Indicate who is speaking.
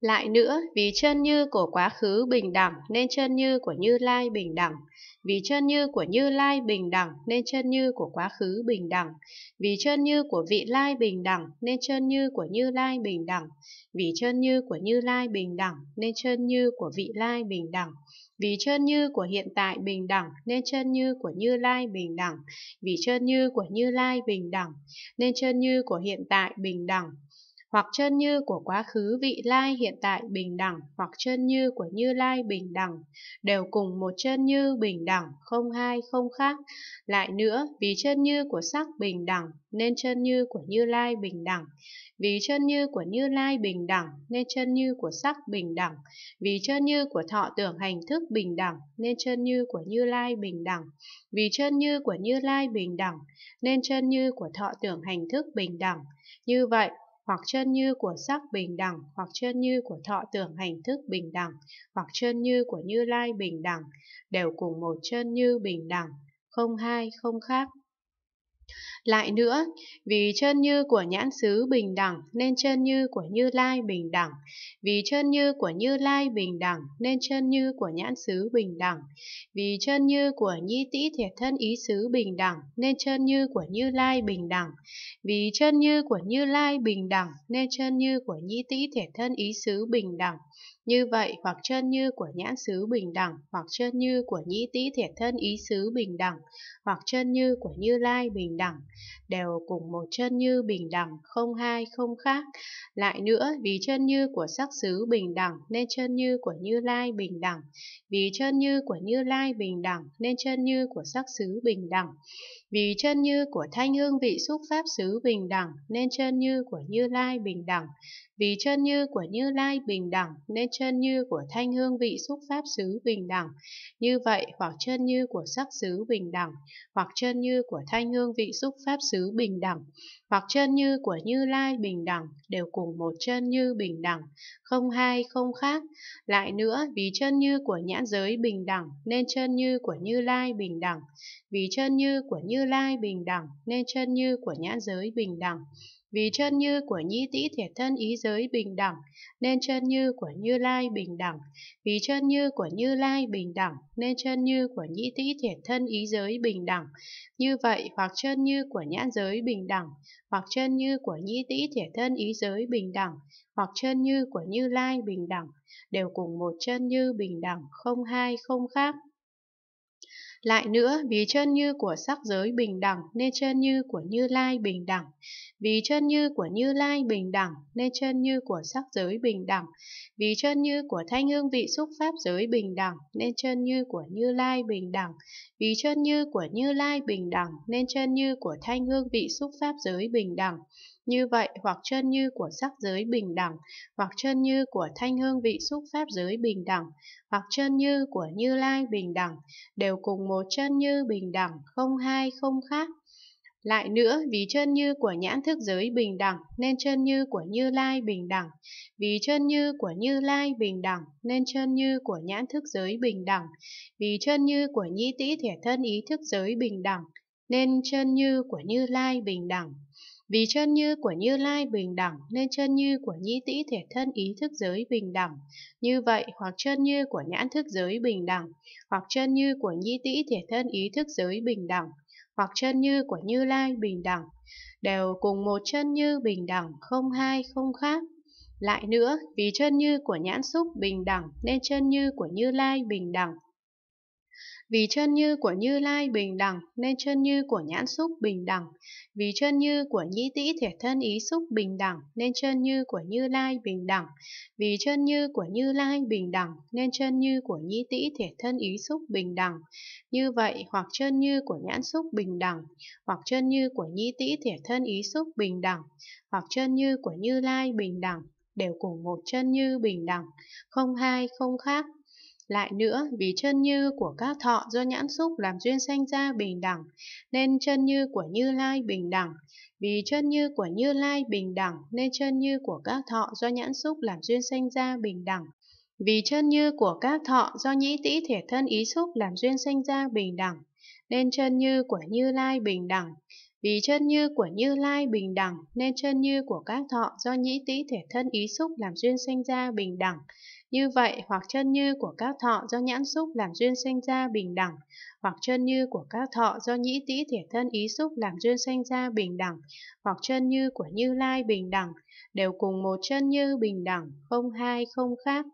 Speaker 1: Lại nữa, vì chân như của quá khứ bình đẳng nên chân như của Như Lai bình đẳng, vì chân như của Như Lai bình đẳng nên chân như của quá khứ bình đẳng, vì chân như của vị Lai bình đẳng nên chân như của Như Lai bình đẳng, vì chân như của Như Lai bình đẳng nên chân như của vị Lai bình đẳng. Vì chân như của hiện tại bình đẳng nên chân như của Như Lai bình đẳng, vì chân như của Như Lai bình đẳng nên chân như của hiện tại bình đẳng hoặc chân như của quá khứ vị lai hiện tại bình đẳng hoặc chân như của như lai bình đẳng đều cùng một chân như bình đẳng không hai không khác lại nữa vì chân như của sắc bình đẳng nên chân như của như lai bình đẳng vì chân như của như lai bình đẳng nên chân như của sắc bình đẳng vì chân như của thọ tưởng hành thức bình đẳng nên chân như của như lai bình đẳng vì chân như của như lai bình đẳng nên chân như của thọ tưởng hành thức bình đẳng như vậy hoặc chân như của sắc bình đẳng, hoặc chân như của thọ tưởng hành thức bình đẳng, hoặc chân như của Như Lai bình đẳng, đều cùng một chân như bình đẳng, không hai, không khác, lại nữa, vì chân như của nhãn xứ bình đẳng nên chân như của Như Lai bình đẳng, vì chân như của Như Lai bình đẳng nên chân như của nhãn xứ bình đẳng, vì chân như của Nhi Tĩ Thiệt Thân Ý xứ bình đẳng nên chân như của Như Lai bình đẳng, vì chân như của Như Lai bình đẳng nên chân như của Nhi Tĩ Thiệt Thân Ý xứ bình đẳng. Như vậy, hoặc chân như của nhãn xứ bình đẳng, hoặc chân như của nhĩ tĩ thiệt thân ý xứ bình đẳng, hoặc chân như của Như Lai bình đẳng đều cùng một chân như bình đẳng, không hai, không khác. Lại nữa, vì chân như của sắc xứ bình đẳng nên chân như của Như Lai bình đẳng, vì chân như của Như Lai bình đẳng nên chân như của sắc xứ bình đẳng. Vì chân như của thanh hương vị xúc pháp xứ bình đẳng nên chân như của Như Lai bình đẳng. Vì chân như của Như Lai bình đẳng nên chân như của thanh hương vị xúc pháp xứ bình đẳng. Như vậy hoặc chân như của sắc xứ bình đẳng, hoặc chân như của thanh hương vị xúc pháp xứ bình đẳng, hoặc chân như của Như Lai bình đẳng đều cùng một chân như bình đẳng, không hai không khác. Lại nữa, vì chân như của nhãn giới bình đẳng nên chân như của Như Lai bình đẳng, vì chân như của Như Lai bình đẳng nên chân như của nhãn giới bình đẳng. Vì chân như của nhi tỷ thiệt thân ý giới bình đẳng, nên chân như của Như Lai bình đẳng. Vì chân như của Như Lai bình đẳng, nên chân như của nhi tỷ thiệt thân ý giới bình đẳng. Như vậy, hoặc chân như của nhãn giới bình đẳng, hoặc chân như của nhi tỷ thiệt thân ý giới bình đẳng, hoặc chân như của Như Lai bình đẳng, đều cùng một chân như bình đẳng, không hai không khác. Lại nữa, vì chân như của sắc giới bình đẳng nên chân như của Như Lai bình đẳng. Vì chân như của Như Lai bình đẳng nên chân như của sắc giới bình đẳng. Vì chân như của thanh hương vị xúc pháp giới bình đẳng nên chân như của Như Lai bình đẳng. Vì chân như của Như Lai bình đẳng nên chân như của thanh hương vị xúc pháp giới bình đẳng. Như vậy, hoặc chân như của sắc giới bình đẳng, hoặc chân như của thanh hương vị xúc pháp giới bình đẳng, hoặc chân như của Như Lai bình đẳng, đều cùng một chân như bình đẳng không hai không khác. Lại nữa, vì chân như của nhãn thức giới bình đẳng nên chân như của Như Lai bình đẳng, vì chân như của Như Lai bình đẳng nên chân như của nhãn thức giới bình đẳng, vì chân như của nhĩ tĩ thể thân ý thức giới bình đẳng nên chân như của Như Lai bình đẳng. Vì chân như của Như Lai bình đẳng nên chân như của Nhĩ Tĩ thể thân ý thức giới bình đẳng. Như vậy, hoặc chân như của nhãn thức giới bình đẳng, hoặc chân như của Nhĩ Tĩ thể thân ý thức giới bình đẳng, hoặc chân như của Như Lai bình đẳng, đều cùng một chân như bình đẳng, không hai, không khác. Lại nữa, vì chân như của nhãn xúc bình đẳng nên chân như của Như Lai bình đẳng. Vì chân như của Như Lai bình đẳng nên chân như của nhãn xúc bình đẳng. Vì chân như của nhĩ tĩ thể thân ý xúc bình đẳng nên chân như của Như Lai bình đẳng. Vì chân như của Như Lai bình đẳng nên chân như của nhĩ tĩ thể thân ý xúc bình đẳng. Như vậy hoặc chân như của nhãn xúc bình đẳng, hoặc chân như của nhĩ tĩ thể thân ý xúc bình đẳng, hoặc chân như của Như Lai bình đẳng đều cùng một chân như bình đẳng, không hai không khác, lại nữa, vì chân như của các thọ do nhãn xúc làm duyên sanh ra bình đẳng, nên chân như của Như Lai bình đẳng. Vì chân như của Như Lai bình đẳng, nên chân như của các thọ do nhãn xúc làm duyên sanh ra bình đẳng. Vì chân như của các thọ do nhĩ tĩ thể thân ý xúc làm duyên sanh ra bình đẳng, nên chân như của Như Lai bình đẳng. Vì chân như của Như Lai bình đẳng nên chân như của các thọ do nhĩ tĩ thể thân ý xúc làm duyên sinh ra bình đẳng. Như vậy, hoặc chân như của các thọ do nhãn xúc làm duyên sinh ra bình đẳng, hoặc chân như của các thọ do nhĩ tĩ thể thân ý xúc làm duyên sinh ra bình đẳng, hoặc chân như của Như Lai bình đẳng, đều cùng một chân như bình đẳng, không hai không khác.